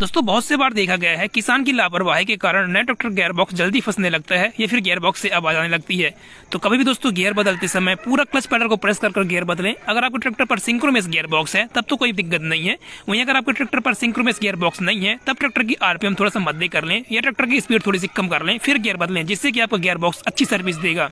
दोस्तों बहुत से बार देखा गया है किसान की लापरवाही के कारण नए ट्रैक्टर गियर बॉक्स जल्दी फंसने लगता है या फिर गियर बॉक्स से आवाज आने लगती है तो कभी भी दोस्तों गियर बदलते समय पूरा क्लच पैडल को प्रेस कर गियर बदलें अगर आपके ट्रैक्टर पर सिंक्रोमेस गियर बॉक्स है तब तो कोई दिक्कत नहीं है वहीं अगर आपके ट्रैक्टर पर सिंक्रोमेस गियर बॉक्स नहीं है तब ट्रैक्टर की आरपीएम थोड़ा सा मदद कर लें या ट्रैक्टर की स्पीड थोड़ी सी कम कर लें फिर गियर बदलें जिससे कि आपका गियर बॉक्स अच्छी सर्विस देगा